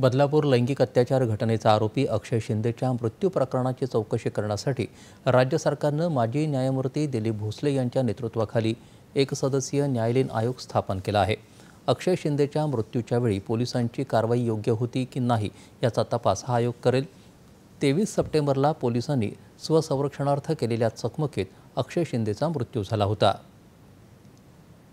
बदलापूर लैंगिक अत्याचार घटनेचा आरोपी अक्षय शिंदेच्या मृत्यू प्रकरणाची चौकशी करण्यासाठी राज्य सरकारनं माजी न्यायमूर्ती दिलीप भोसले यांच्या नेतृत्वाखाली एक सदस्यीय न्यायालयीन आयोग स्थापन केला आहे अक्षय शिंदेच्या मृत्यूच्या वेळी पोलिसांची कारवाई योग्य होती की नाही याचा तपास हा आयोग करेल तेवीस सप्टेंबरला पोलिसांनी स्वसंरक्षणार्थ केलेल्या चकमकीत अक्षय शिंदेचा मृत्यू झाला होता